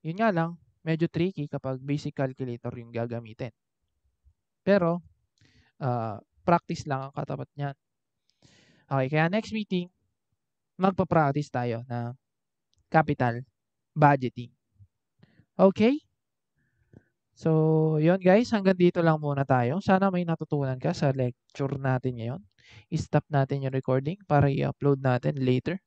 Speaker 1: Yun nga lang, medyo tricky kapag basic calculator yung gagamitin. Pero, uh, practice lang ang katapat niyan. Okay, kaya next meeting, magpa-practice tayo na capital budgeting. Okay? So, yon guys, hanggang dito lang muna tayo. Sana may natutunan ka sa lecture natin ngayon. I-stop natin yung recording para i-upload natin later.